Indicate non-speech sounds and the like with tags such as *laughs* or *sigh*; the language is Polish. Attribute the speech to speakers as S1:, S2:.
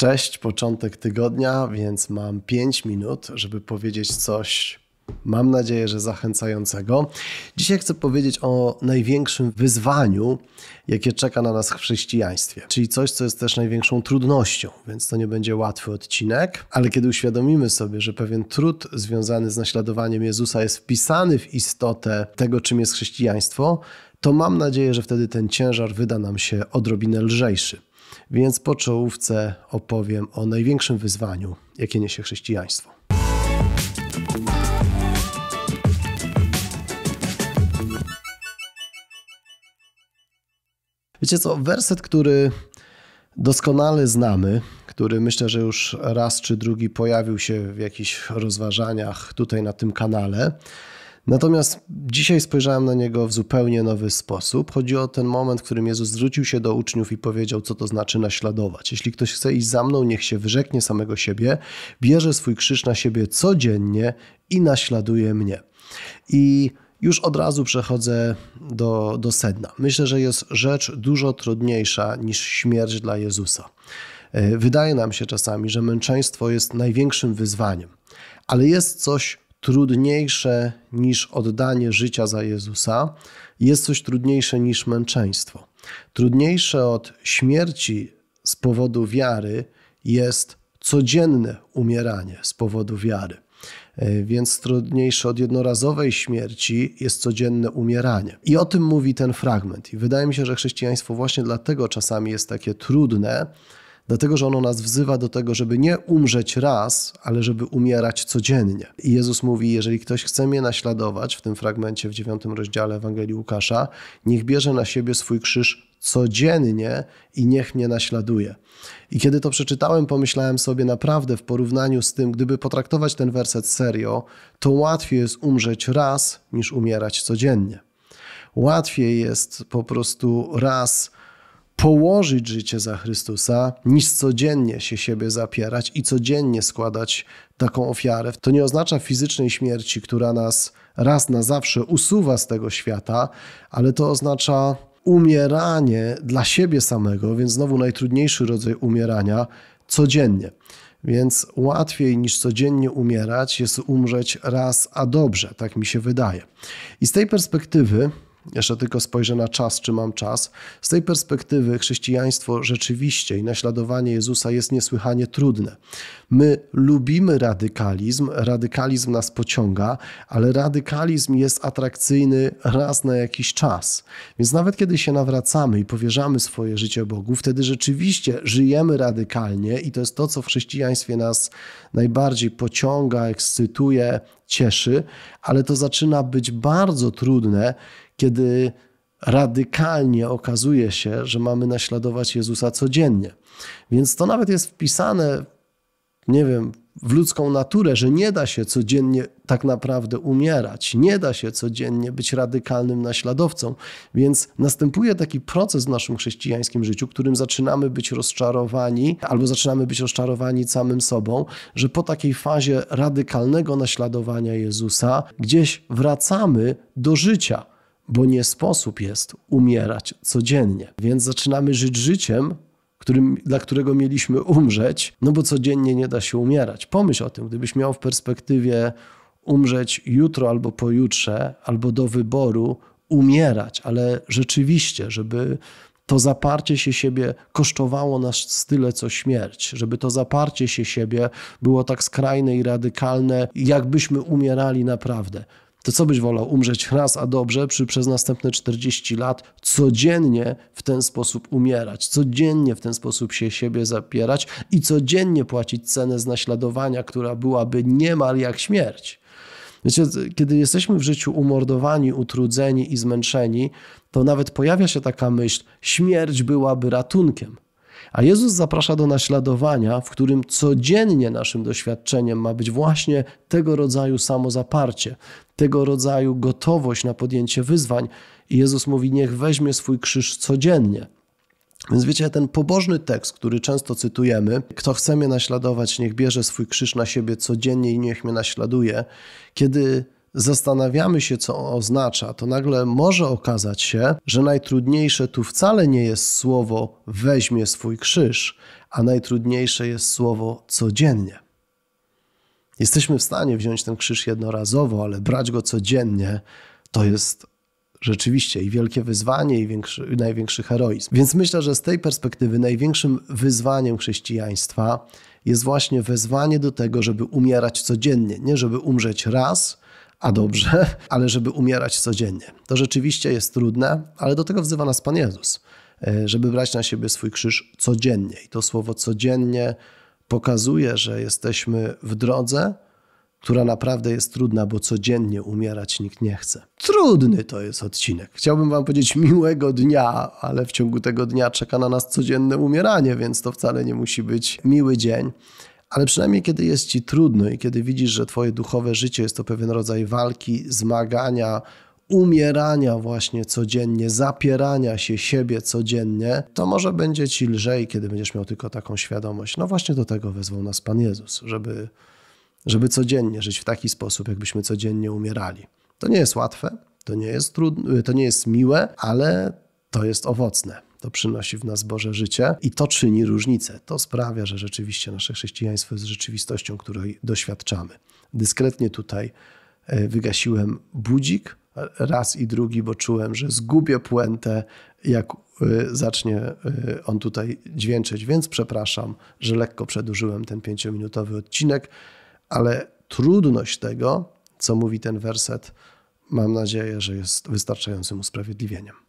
S1: Cześć, początek tygodnia, więc mam 5 minut, żeby powiedzieć coś, mam nadzieję, że zachęcającego. Dzisiaj chcę powiedzieć o największym wyzwaniu, jakie czeka na nas w chrześcijaństwie, czyli coś, co jest też największą trudnością, więc to nie będzie łatwy odcinek, ale kiedy uświadomimy sobie, że pewien trud związany z naśladowaniem Jezusa jest wpisany w istotę tego, czym jest chrześcijaństwo, to mam nadzieję, że wtedy ten ciężar wyda nam się odrobinę lżejszy. Więc po czołówce opowiem o największym wyzwaniu, jakie niesie chrześcijaństwo. Wiecie co, werset, który doskonale znamy, który myślę, że już raz czy drugi pojawił się w jakichś rozważaniach tutaj na tym kanale, Natomiast dzisiaj spojrzałem na niego w zupełnie nowy sposób. Chodzi o ten moment, w którym Jezus zwrócił się do uczniów i powiedział, co to znaczy naśladować. Jeśli ktoś chce iść za mną, niech się wyrzeknie samego siebie, bierze swój krzyż na siebie codziennie i naśladuje mnie. I już od razu przechodzę do, do sedna. Myślę, że jest rzecz dużo trudniejsza niż śmierć dla Jezusa. E, wydaje nam się czasami, że męczeństwo jest największym wyzwaniem, ale jest coś trudniejsze niż oddanie życia za Jezusa, jest coś trudniejsze niż męczeństwo. Trudniejsze od śmierci z powodu wiary jest codzienne umieranie z powodu wiary. E, więc trudniejsze od jednorazowej śmierci jest codzienne umieranie. I o tym mówi ten fragment. I wydaje mi się, że chrześcijaństwo właśnie dlatego czasami jest takie trudne, dlatego że ono nas wzywa do tego, żeby nie umrzeć raz, ale żeby umierać codziennie. I Jezus mówi: Jeżeli ktoś chce mnie naśladować, w tym fragmencie w dziewiątym rozdziale Ewangelii Łukasza, niech bierze na siebie swój krzyż codziennie i niech mnie naśladuje. I kiedy to przeczytałem, pomyślałem sobie naprawdę w porównaniu z tym, gdyby potraktować ten werset serio, to łatwiej jest umrzeć raz niż umierać codziennie. Łatwiej jest po prostu raz położyć życie za Chrystusa, niż codziennie się siebie zapierać i codziennie składać taką ofiarę. To nie oznacza fizycznej śmierci, która nas raz na zawsze usuwa z tego świata, ale to oznacza umieranie dla siebie samego, więc znowu najtrudniejszy rodzaj umierania codziennie. Więc łatwiej niż codziennie umierać jest umrzeć raz, a dobrze, tak mi się wydaje. I z tej perspektywy jeszcze tylko spojrzę na czas, czy mam czas. Z tej perspektywy chrześcijaństwo rzeczywiście i naśladowanie Jezusa jest niesłychanie trudne. My lubimy radykalizm, radykalizm nas pociąga, ale radykalizm jest atrakcyjny raz na jakiś czas. Więc nawet kiedy się nawracamy i powierzamy swoje życie Bogu, wtedy rzeczywiście żyjemy radykalnie i to jest to, co w chrześcijaństwie nas najbardziej pociąga, ekscytuje, cieszy, ale to zaczyna być bardzo trudne, kiedy radykalnie okazuje się, że mamy naśladować Jezusa codziennie. Więc to nawet jest wpisane, nie wiem, w ludzką naturę, że nie da się codziennie tak naprawdę umierać, nie da się codziennie być radykalnym naśladowcą. Więc następuje taki proces w naszym chrześcijańskim życiu, którym zaczynamy być rozczarowani albo zaczynamy być rozczarowani samym sobą, że po takiej fazie radykalnego naśladowania Jezusa gdzieś wracamy do życia bo nie sposób jest umierać codziennie. Więc zaczynamy żyć życiem, którym, dla którego mieliśmy umrzeć, no bo codziennie nie da się umierać. Pomyśl o tym, gdybyś miał w perspektywie umrzeć jutro albo pojutrze, albo do wyboru umierać, ale rzeczywiście, żeby to zaparcie się siebie kosztowało nas tyle co śmierć, żeby to zaparcie się siebie było tak skrajne i radykalne, jakbyśmy umierali naprawdę to co byś wolał umrzeć raz, a dobrze, czy przez następne 40 lat codziennie w ten sposób umierać, codziennie w ten sposób się siebie zapierać i codziennie płacić cenę z naśladowania, która byłaby niemal jak śmierć. Wiecie, kiedy jesteśmy w życiu umordowani, utrudzeni i zmęczeni, to nawet pojawia się taka myśl: śmierć byłaby ratunkiem. A Jezus zaprasza do naśladowania, w którym codziennie naszym doświadczeniem ma być właśnie tego rodzaju samozaparcie, tego rodzaju gotowość na podjęcie wyzwań. I Jezus mówi: Niech weźmie swój krzyż codziennie. Więc wiecie, ten pobożny tekst, który często cytujemy, kto chce mnie naśladować, niech bierze swój krzyż na siebie codziennie i niech mnie naśladuje, kiedy zastanawiamy się, co oznacza, to nagle może okazać się, że najtrudniejsze tu wcale nie jest słowo weźmie swój krzyż, a najtrudniejsze jest słowo codziennie. Jesteśmy w stanie wziąć ten krzyż jednorazowo, ale brać go codziennie to jest rzeczywiście i wielkie wyzwanie, i, większy, i największy heroizm. Więc myślę, że z tej perspektywy największym wyzwaniem chrześcijaństwa jest właśnie wezwanie do tego, żeby umierać codziennie, nie żeby umrzeć raz a dobrze, *laughs* ale żeby umierać codziennie. To rzeczywiście jest trudne, ale do tego wzywa nas Pan Jezus, e, żeby brać na siebie swój krzyż codziennie. I to słowo codziennie pokazuje, że jesteśmy w drodze, która naprawdę jest trudna, bo codziennie umierać nikt nie chce. Trudny to jest odcinek. Chciałbym Wam powiedzieć miłego dnia, ale w ciągu tego dnia czeka na nas codzienne umieranie, więc to wcale nie musi być miły dzień. Ale przynajmniej kiedy jest ci trudno i kiedy widzisz, że twoje duchowe życie jest to pewien rodzaj walki, zmagania, umierania właśnie codziennie, zapierania się siebie codziennie, to może będzie ci lżej, kiedy będziesz miał tylko taką świadomość. No właśnie do tego wezwał nas Pan Jezus, żeby, żeby codziennie żyć w taki sposób, jakbyśmy codziennie umierali. To nie jest łatwe, to nie jest, trudne, to nie jest miłe, ale to jest owocne. To przynosi w nas Boże życie i to czyni różnicę. To sprawia, że rzeczywiście nasze chrześcijaństwo jest rzeczywistością, której doświadczamy. Dyskretnie tutaj e, wygasiłem budzik raz i drugi, bo czułem, że zgubię puentę, jak e, zacznie e, on tutaj dźwięczeć, więc przepraszam, że lekko przedłużyłem ten pięciominutowy odcinek, ale trudność tego, co mówi ten werset, mam nadzieję, że jest wystarczającym usprawiedliwieniem.